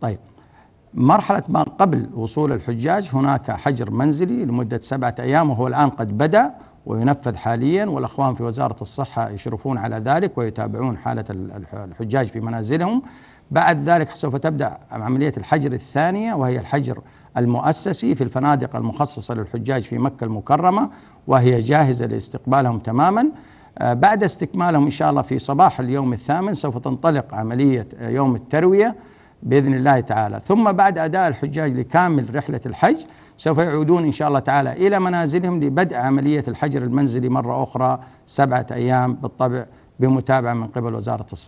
طيب مرحلة ما قبل وصول الحجاج هناك حجر منزلي لمدة سبعة أيام وهو الآن قد بدأ وينفذ حاليا والأخوان في وزارة الصحة يشرفون على ذلك ويتابعون حالة الحجاج في منازلهم بعد ذلك سوف تبدأ عملية الحجر الثانية وهي الحجر المؤسسي في الفنادق المخصصة للحجاج في مكة المكرمة وهي جاهزة لاستقبالهم تماما آه، بعد استكمالهم إن شاء الله في صباح اليوم الثامن سوف تنطلق عملية آه، يوم التروية باذن الله تعالى، ثم بعد اداء الحجاج لكامل رحله الحج سوف يعودون ان شاء الله تعالى الى منازلهم لبدء عمليه الحجر المنزلي مره اخرى سبعه ايام بالطبع بمتابعه من قبل وزاره الصحه.